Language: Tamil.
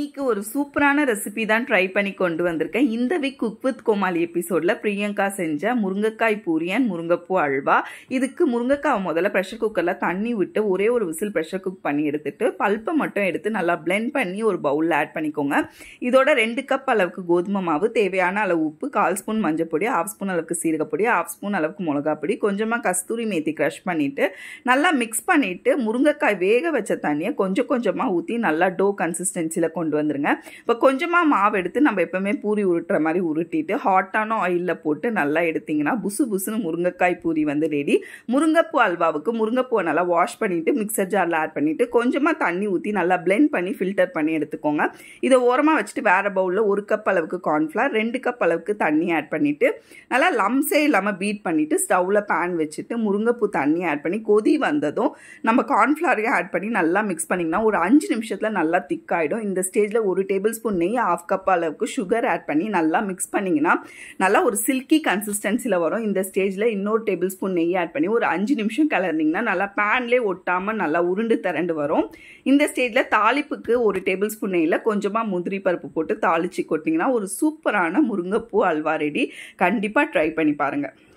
இன்றைக்கி ஒரு சூப்பரான ரெசிபி தான் ட்ரை பண்ணி கொண்டு வந்திருக்கேன் இந்த வீக் குக் வித் கோமாளி எபிசோடில் பிரியங்கா செஞ்ச முருங்கைக்காய் பூரியன் முருங்கைப்பூ அல்வா இதுக்கு முருங்கைக்காய் முதல்ல ப்ரெஷர் குக்கரில் தண்ணி விட்டு ஒரே ஒரு விசில் ப்ரெஷர் குக் பண்ணி எடுத்துட்டு பல்ப்பை மட்டும் எடுத்து நல்லா பிளெண்ட் பண்ணி ஒரு பவுலில் ஆட் பண்ணிக்கோங்க இதோட ரெண்டு கப் அளவுக்கு கோதுமை மாவு தேவையான அளவு உப்பு கால் ஸ்பூன் மஞ்சள் பொடி ஹாஃப் ஸ்பூன் அளவுக்கு சீரகப்பொடி ஹாஃப் ஸ்பூன் அளவுக்கு மிளகா பொடி கொஞ்சமாக கஸ்தூரி மேத்தி க்ரஷ் பண்ணிவிட்டு நல்லா மிக்ஸ் பண்ணிவிட்டு முருங்கைக்காய் வேக வச்ச தண்ணியை கொஞ்சம் கொஞ்சமாக ஊற்றி நல்லா டோ கன்சிஸ்டன்சியில் கொண்டு கொண்டு வந்துருங்க இப்போ கொஞ்சமாக மாவு எடுத்து நம்ம எப்போவுமே பூரி உருட்டுற மாதிரி உருட்டிட்டு ஹாட்டான ஆயிலில் போட்டு நல்லா எடுத்திங்கன்னா புசு புசுன்னு முருங்கைக்காய் பூரி வந்து ரெடி முருங்கைப்பூ அல்வாவுக்கு முருங்கைப்பூவை நல்லா வாஷ் பண்ணிவிட்டு மிக்சர் ஜாரில் ஆட் பண்ணிவிட்டு கொஞ்சமாக தண்ணி ஊற்றி நல்லா பிளெண்ட் பண்ணி ஃபில்டர் பண்ணி எடுத்துக்கோங்க இதை ஓரமாக வச்சுட்டு வேறு பவுலில் ஒரு கப் அளவுக்கு கார்ன்ஃப்ளவர் ரெண்டு கப் அளவுக்கு தண்ணி ஆட் பண்ணிவிட்டு நல்லா லம்ஸே இல்லாமல் பீட் பண்ணிவிட்டு ஸ்டவ்வில் பேன் வச்சுட்டு முருங்கைப்பூ தண்ணி ஆட் பண்ணி கொதி வந்ததும் நம்ம கார்ன்ஃப்ளவரையும் ஆட் பண்ணி நல்லா மிக்ஸ் பண்ணிங்கன்னா ஒரு அஞ்சு நிமிஷத்தில் நல்லா திக்காயிடும் இந்த ஸ்டேஜில் ஒரு டேபிள் ஸ்பூன் நெய் ஆஃப் கப் அளவுக்கு சுகர் ஆட் பண்ணி நல்லா மிக்ஸ் பண்ணிங்கன்னா நல்லா ஒரு சில்கி கன்சிஸ்டன்சியில் வரும் இந்த ஸ்டேஜில் இன்னொரு டேபிள் ஸ்பூன் நெய் ஆட் பண்ணி ஒரு அஞ்சு நிமிஷம் கலர்னிங்கன்னா நல்லா பேன்லேயே ஒட்டாமல் நல்லா உருண்டு திரண்டு வரும் இந்த ஸ்டேஜில் தாளிப்புக்கு ஒரு டேபிள் ஸ்பூன் நெய்யில் கொஞ்சமாக முந்திரி பருப்பு போட்டு தாளித்து கொட்டிங்கன்னா ஒரு சூப்பரான முருங்கைப்பூ அல்வா ரெடி கண்டிப்பாக ட்ரை பண்ணி பாருங்கள்